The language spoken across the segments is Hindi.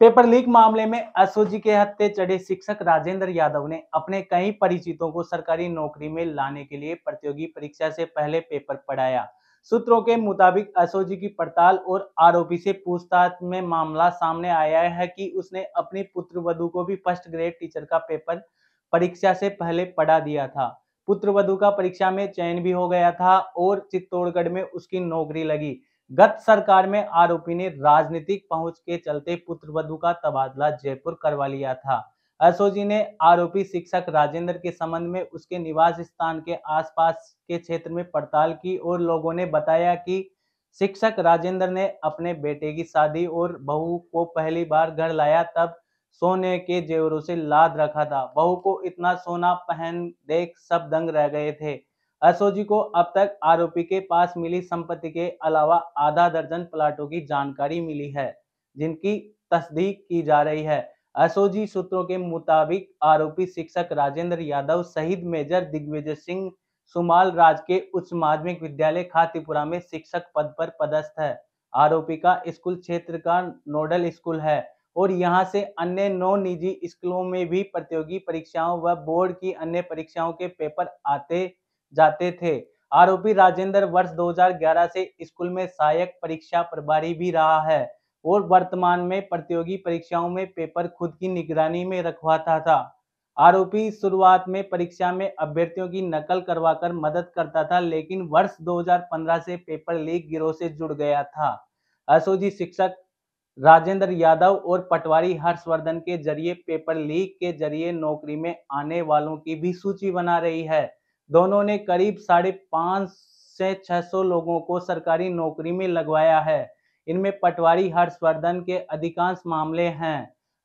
पेपर लीक मामले में असोजी के हत्ते चढ़े शिक्षक राजेंद्र यादव ने अपने कई परिचितों को सरकारी नौकरी में लाने के लिए प्रतियोगी परीक्षा से पहले पेपर पढ़ाया सूत्रों के मुताबिक असोजी की पड़ताल और आरोपी से पूछताछ में मामला सामने आया है कि उसने अपनी वधु को भी फर्स्ट ग्रेड टीचर का पेपर परीक्षा से पहले पढ़ा दिया था वधु का परीक्षा में चयन भी हो गया था और चित्तौड़गढ़ में उसकी नौकरी लगी गत सरकार में आरोपी ने राजनीतिक पहुंच के चलते पुत्र वधु का तबादला जयपुर करवा लिया था एसओजी ने आरोपी शिक्षक राजेंद्र के संबंध में उसके निवास स्थान के आसपास के क्षेत्र में पड़ताल की और लोगों ने बताया कि शिक्षक राजेंद्र ने अपने बेटे की शादी और बहू को पहली बार घर लाया तब सोने के जेवरों से लाद रखा था बहू को इतना सोना पहन देख सब दंग रह गए थे एसओजी को अब तक आरोपी के पास मिली संपत्ति के अलावा आधा दर्जन प्लाटों की जानकारी मिली है जिनकी तस्दीक की जा रही है एसओजी सूत्रों के मुताबिक आरोपी शिक्षक राजेंद्र यादव शहीद मेजर दिग्विजय सिंह सुमाल राज के उच्च माध्यमिक विद्यालय खातीपुरा में शिक्षक पद पर पदस्थ है आरोपी का स्कूल क्षेत्र का नोडल स्कूल है और यहां से अन्य नौ निजी स्कूलों में भी प्रतियोगी परीक्षाओं व बोर्ड की अन्य परीक्षाओं के पेपर आते जाते थे आरोपी राजेंद्र वर्ष 2011 से स्कूल में सहायक परीक्षा प्रभारी भी रहा है और वर्तमान में प्रतियोगी परीक्षाओं में पेपर खुद की निगरानी में रखवाता था आरोपी शुरुआत में परीक्षा में अभ्यर्थियों की नकल करवाकर मदद करता था लेकिन वर्ष 2015 से पेपर लीक गिरोह से जुड़ गया था असोजी शिक्षक राजेंद्र यादव और पटवारी हर्षवर्धन के जरिए पेपर लीक के जरिए नौकरी में आने वालों की भी सूची बना रही है दोनों ने करीब साढ़े पाँच से सौ लोगों को सरकारी नौकरी में लगवाया है इनमें पटवारी हर्षवर्धन के अधिकांश मामले हैं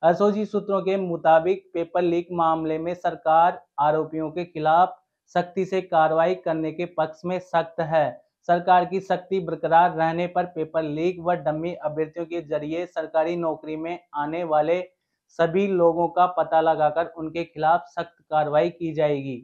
एसओजी सूत्रों के मुताबिक पेपर लीक मामले में सरकार आरोपियों के खिलाफ सख्ती से कार्रवाई करने के पक्ष में सख्त है सरकार की सख्ती बरकरार रहने पर पेपर लीक व डम्मी अभ्यर्थियों के जरिए सरकारी नौकरी में आने वाले सभी लोगों का पता लगाकर उनके खिलाफ सख्त कार्रवाई की जाएगी